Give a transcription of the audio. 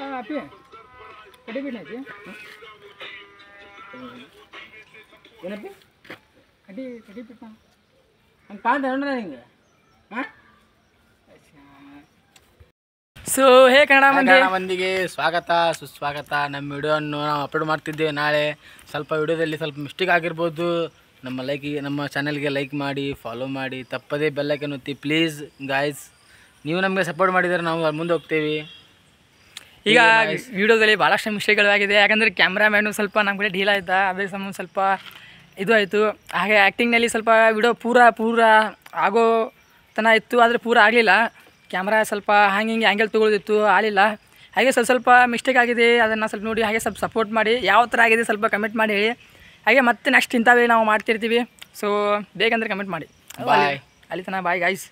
so hey Kannada Kannada ಮಂದಿಗೆ ಸ್ವಾಗತ ಸುಸ್ವಾಗತ ನಮ್ಮ ವಿಡಿಯೋವನ್ನು ನಾವು ಅಪ್ಲೋಡ್ ಮಾಡ್ತಿದ್ದೇವೆ ನಾಳೆ ಸ್ವಲ್ಪ ವಿಡಿಯೋದಲ್ಲಿ ಸ್ವಲ್ಪ ಮಿಸ್ಟೇಕ್ ಆಗಿರ್ಬೋದು ನಮ್ಮ ಲೈಕಿಗೆ ನಮ್ಮ ಚಾನೆಲ್ಗೆ ಲೈಕ್ ಮಾಡಿ ಫಾಲೋ ಮಾಡಿ ತಪ್ಪದೇ ಬೆಲ್ಲೈಕನ್ ಒತ್ತಿ ಪ್ಲೀಸ್ ಗಾಯ್ಸ್ ನೀವು ನಮಗೆ ಸಪೋರ್ಟ್ ಮಾಡಿದರೆ ನಾವು ಮುಂದೆ ಹೋಗ್ತೇವೆ ಈಗ ವಿಡಿಯೋದಲ್ಲಿ ಭಾಳಷ್ಟು ಮಿಸ್ಟೇಕ್ಗಳು ಆಗಿದೆ ಯಾಕಂದರೆ ಮ್ಯಾನು ಸ್ವಲ್ಪ ನಮ್ಮ ಕಡೆ ಡೀಲ್ ಆಯ್ತಾ ಅದೇ ಸಮ ಸ್ವಲ್ಪ ಇದು ಆಯಿತು ಹಾಗೆ ಆ್ಯಕ್ಟಿಂಗ್ನಲ್ಲಿ ಸ್ವಲ್ಪ ವಿಡಿಯೋ ಪೂರ ಪೂರ ಆಗೋ ತನ ಇತ್ತು ಆದರೆ ಪೂರ ಆಗಲಿಲ್ಲ ಕ್ಯಾಮ್ರಾ ಸ್ವಲ್ಪ ಹ್ಯಾಂಗೆ ಹಿಂಗೆ ಆ್ಯಂಗಲ್ ತೊಗೊಳ್ದಿತ್ತು ಆಗಲಿಲ್ಲ ಹಾಗೆ ಸ್ವಲ್ಪ ಸ್ವಲ್ಪ ಮಿಸ್ಟೇಕ್ ಆಗಿದೆ ಅದನ್ನು ಸ್ವಲ್ಪ ನೋಡಿ ಹಾಗೆ ಸ್ವಲ್ಪ ಸಪೋರ್ಟ್ ಮಾಡಿ ಯಾವ ಥರ ಆಗಿದೆ ಸ್ವಲ್ಪ ಕಮೆಂಟ್ ಮಾಡಿ ಹೇಳಿ ಹಾಗೆ ಮತ್ತೆ ನೆಕ್ಸ್ಟ್ ಇಂಥವೇ ನಾವು ಮಾಡ್ತಿರ್ತೀವಿ ಸೊ ಬೇಕಂದರೆ ಕಮೆಂಟ್ ಮಾಡಿ ಬಾಯ್ ಅಲ್ಲಿ ತನಕ ಬಾಯ್ ಗಾಯ್ಸ್